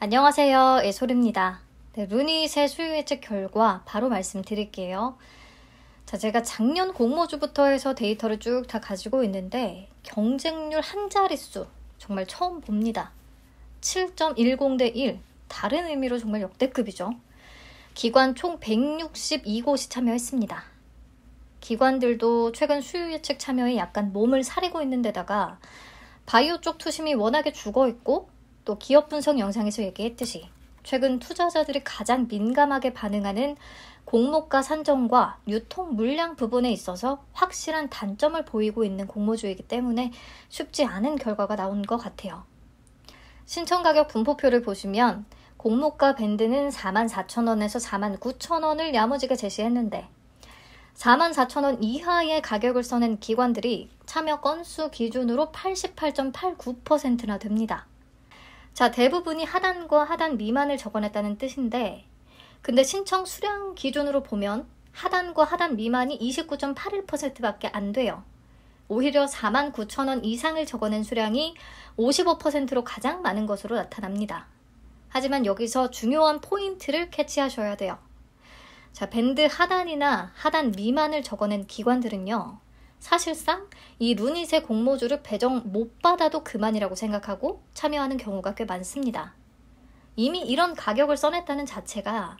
안녕하세요. 예솔입니다. 네, 루닛의 수요 예측 결과 바로 말씀드릴게요. 자, 제가 작년 공모주부터 해서 데이터를 쭉 다 가지고 있는데 경쟁률 한 자릿수 정말 처음 봅니다. 7.10대 1. 다른 의미로 정말 역대급이죠. 기관 총 162곳이 참여했습니다. 기관들도 최근 수요 예측 참여에 약간 몸을 사리고 있는 데다가 바이오 쪽 투심이 워낙에 죽어 있고 또 기업 분석 영상에서 얘기했듯이 최근 투자자들이 가장 민감하게 반응하는 공모가 산정과 유통 물량 부분에 있어서 확실한 단점을 보이고 있는 공모주이기 때문에 쉽지 않은 결과가 나온 것 같아요. 신청 가격 분포표를 보시면 공모가 밴드는 44,000원에서 49,000원을 야무지게 제시했는데 44,000원 이하의 가격을 써낸 기관들이 참여 건수 기준으로 88.89%나 됩니다. 자, 대부분이 하단과 하단 미만을 적어냈다는 뜻인데, 근데 신청 수량 기준으로 보면 하단과 하단 미만이 29.81%밖에 안 돼요. 오히려 4만 9천 원 이상을 적어낸 수량이 55%로 가장 많은 것으로 나타납니다. 하지만 여기서 중요한 포인트를 캐치하셔야 돼요. 자, 밴드 하단이나 하단 미만을 적어낸 기관들은요. 사실상 이 루닛의 공모주를 배정 못 받아도 그만이라고 생각하고 참여하는 경우가 꽤 많습니다. 이미 이런 가격을 써냈다는 자체가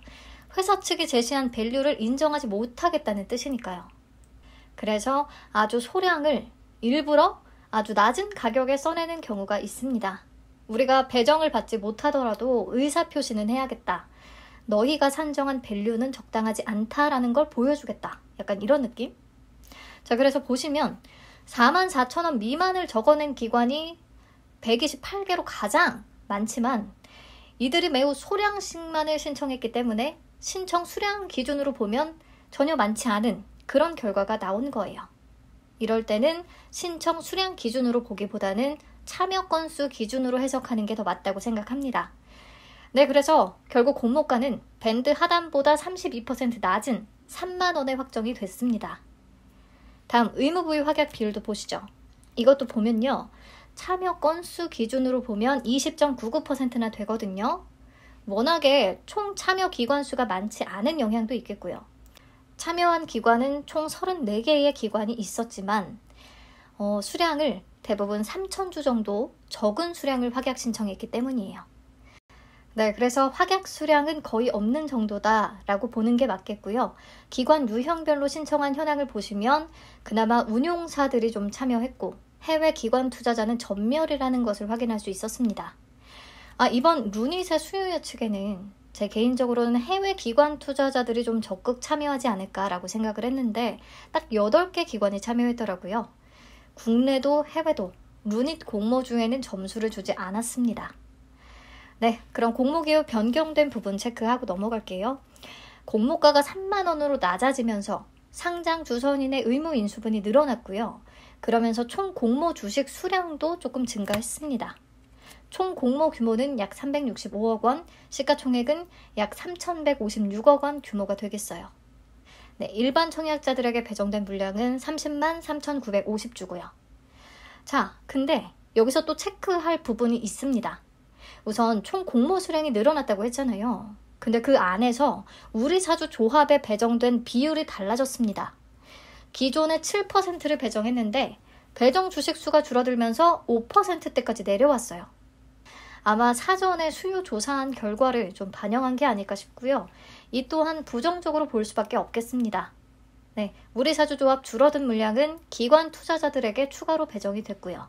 회사 측이 제시한 밸류를 인정하지 못하겠다는 뜻이니까요. 그래서 아주 소량을 일부러 아주 낮은 가격에 써내는 경우가 있습니다. 우리가 배정을 받지 못하더라도 의사표시는 해야겠다. 너희가 산정한 밸류는 적당하지 않다라는 걸 보여주겠다. 약간 이런 느낌? 자, 그래서 보시면 44,000원 미만을 적어낸 기관이 128개로 가장 많지만 이들이 매우 소량씩만을 신청했기 때문에 신청 수량 기준으로 보면 전혀 많지 않은 그런 결과가 나온 거예요. 이럴 때는 신청 수량 기준으로 보기보다는 참여 건수 기준으로 해석하는 게 더 맞다고 생각합니다. 네, 그래서 결국 공모가는 밴드 하단보다 32% 낮은 3만원에 확정이 됐습니다. 다음 의무 부위 확약 비율도 보시죠. 이것도 보면요. 참여 건수 기준으로 보면 20.99%나 되거든요. 워낙에 총 참여 기관 수가 많지 않은 영향도 있겠고요. 참여한 기관은 총 34개의 기관이 있었지만 어, 수량을 대부분 3,000주 정도 적은 수량을 확약 신청했기 때문이에요. 네, 그래서 확약 수량은 거의 없는 정도다라고 보는 게 맞겠고요. 기관 유형별로 신청한 현황을 보시면 그나마 운용사들이 좀 참여했고 해외 기관 투자자는 전멸이라는 것을 확인할 수 있었습니다. 아, 이번 루닛의 수요 예측에는 제 개인적으로는 해외 기관 투자자들이 좀 적극 참여하지 않을까라고 생각을 했는데 딱 8개 기관이 참여했더라고요. 국내도 해외도 루닛 공모 중에는 점수를 주지 않았습니다. 네, 그럼 공모기호 변경된 부분 체크하고 넘어갈게요. 공모가가 3만원으로 낮아지면서 상장 주선인의 의무 인수분이 늘어났고요. 그러면서 총 공모 주식 수량도 조금 증가했습니다. 총 공모 규모는 약 365억 원, 시가총액은 약 3,156억 원 규모가 되겠어요. 네, 일반 청약자들에게 배정된 물량은 30만 3,950주고요. 자, 근데 여기서 또 체크할 부분이 있습니다. 우선 총 공모 수량이 늘어났다고 했잖아요. 근데 그 안에서 우리 사주 조합에 배정된 비율이 달라졌습니다. 기존의 7%를 배정했는데 배정 주식 수가 줄어들면서 5%대까지 내려왔어요. 아마 사전에 수요 조사한 결과를 좀 반영한 게 아닐까 싶고요. 이 또한 부정적으로 볼 수밖에 없겠습니다. 네, 우리 사주조합 줄어든 물량은 기관 투자자들에게 추가로 배정이 됐고요.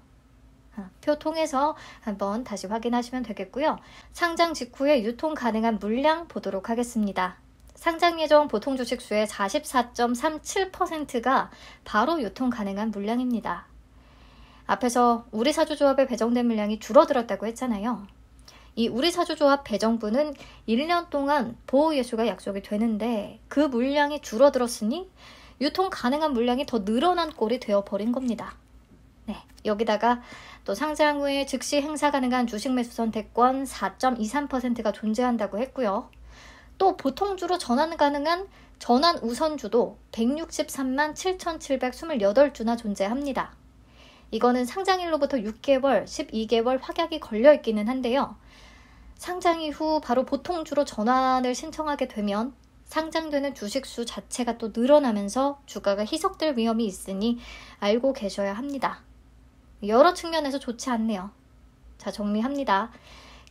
표 통해서 한번 다시 확인하시면 되겠고요. 상장 직후에 유통 가능한 물량 보도록 하겠습니다. 상장 예정 보통 주식수의 44.37%가 바로 유통 가능한 물량입니다. 앞에서 우리 사주조합에 배정된 물량이 줄어들었다고 했잖아요. 이 우리 사주조합 배정부는 1년 동안 보호 예수가 약속이 되는데 그 물량이 줄어들었으니 유통 가능한 물량이 더 늘어난 꼴이 되어버린 겁니다. 네, 여기다가 또 상장 후에 즉시 행사 가능한 주식 매수 선택권 4.23%가 존재한다고 했고요. 또 보통주로 전환 가능한 전환 우선주도 163만 7,728주나 존재합니다. 이거는 상장일로부터 6개월, 12개월 확약이 걸려 있기는 한데요. 상장 이후 바로 보통주로 전환을 신청하게 되면 상장되는 주식수 자체가 또 늘어나면서 주가가 희석될 위험이 있으니 알고 계셔야 합니다. 여러 측면에서 좋지 않네요. 자, 정리합니다.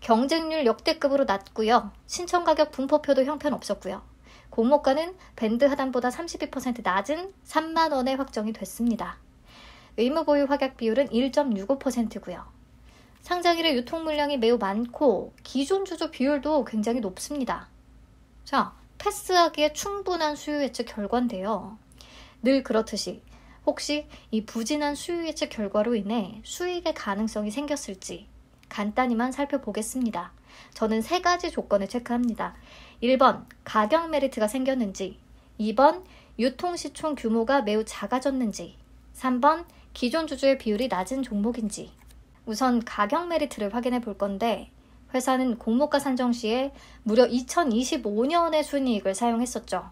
경쟁률 역대급으로 낮고요. 신청 가격 분포표도 형편없었고요. 공모가는 밴드 하단보다 32% 낮은 3만 원에 확정이 됐습니다. 의무 보유 확약 비율은 1.65%고요. 상장일의 유통 물량이 매우 많고 기존 주주 비율도 굉장히 높습니다. 자, 패스하기에 충분한 수요 예측 결과인데요. 늘 그렇듯이 혹시 이 부진한 수요 예측 결과로 인해 수익의 가능성이 생겼을지 간단히만 살펴보겠습니다. 저는 세 가지 조건을 체크합니다. 1번, 가격 메리트가 생겼는지, 2번, 유통시총 규모가 매우 작아졌는지, 3번, 기존 주주의 비율이 낮은 종목인지. 우선 가격 메리트를 확인해 볼 건데, 회사는 공모가 산정 시에 무려 2025년의 순이익을 사용했었죠.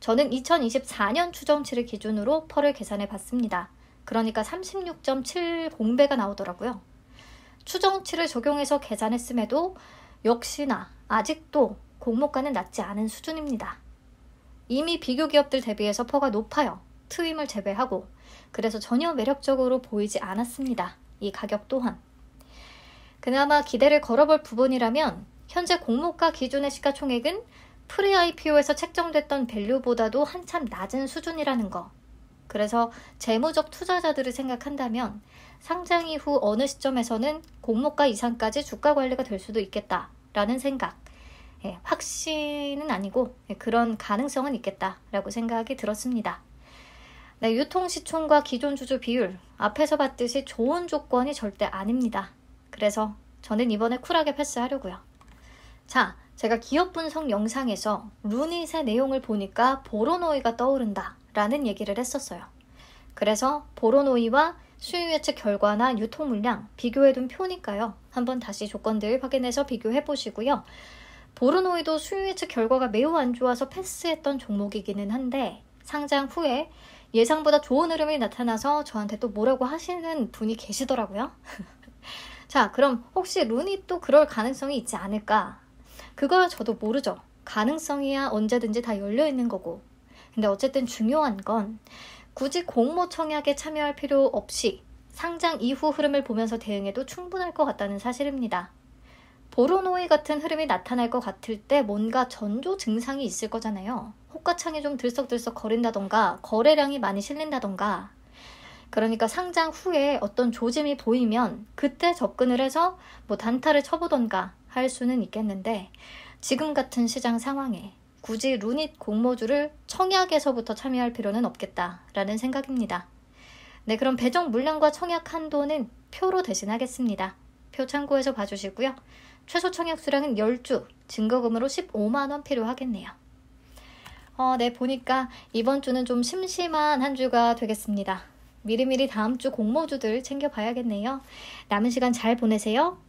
저는 2024년 추정치를 기준으로 펄을 계산해 봤습니다. 그러니까 36.70배가 나오더라고요. 추정치를 적용해서 계산했음에도 역시나 아직도 공모가는 낮지 않은 수준입니다. 이미 비교 기업들 대비해서 퍼가 높아요. 트임을 제외하고. 그래서 전혀 매력적으로 보이지 않았습니다. 이 가격 또한. 그나마 기대를 걸어볼 부분이라면 현재 공모가 기준의 시가총액은 프리 IPO에서 책정됐던 밸류보다도 한참 낮은 수준이라는 거. 그래서 재무적 투자자들을 생각한다면 상장 이후 어느 시점에서는 공모가 이상까지 주가 관리가 될 수도 있겠다라는 생각. 예, 확신은 아니고 예, 그런 가능성은 있겠다라고 생각이 들었습니다. 네, 유통 시총과 기존 주주 비율 앞에서 봤듯이 좋은 조건이 절대 아닙니다. 그래서 저는 이번에 쿨하게 패스하려고요. 자, 제가 기업 분석 영상에서 루닛의 내용을 보니까 보로노이가 떠오른다 라는 얘기를 했었어요. 그래서 보로노이와 수요 예측 결과나 유통 물량 비교해둔 표니까요. 한번 다시 조건들 확인해서 비교해 보시고요. 보르노이도 수요 예측 결과가 매우 안 좋아서 패스했던 종목이기는 한데 상장 후에 예상보다 좋은 흐름이 나타나서 저한테 또 뭐라고 하시는 분이 계시더라고요. 자, 그럼 혹시 루닛도 그럴 가능성이 있지 않을까 그걸 저도 모르죠. 가능성이야 언제든지 다 열려 있는 거고. 근데 어쨌든 중요한 건 굳이 공모 청약에 참여할 필요 없이 상장 이후 흐름을 보면서 대응해도 충분할 것 같다는 사실입니다. 보로노이 같은 흐름이 나타날 것 같을 때 뭔가 전조 증상이 있을 거잖아요. 호가창이 좀 들썩들썩 거린다던가 거래량이 많이 실린다던가 그러니까 상장 후에 어떤 조짐이 보이면 그때 접근을 해서 뭐 단타를 쳐보던가 할 수는 있겠는데 지금 같은 시장 상황에 굳이 루닛 공모주를 청약에서부터 참여할 필요는 없겠다라는 생각입니다. 네, 그럼 배정 물량과 청약 한도는 표로 대신하겠습니다. 표 참고해서 봐주시고요. 최소 청약 수량은 10주, 증거금으로 15만원 필요하겠네요. 어, 네, 보니까 이번 주는 좀 심심한 한 주가 되겠습니다. 미리미리 다음 주 공모주들 챙겨봐야겠네요. 남은 시간 잘 보내세요.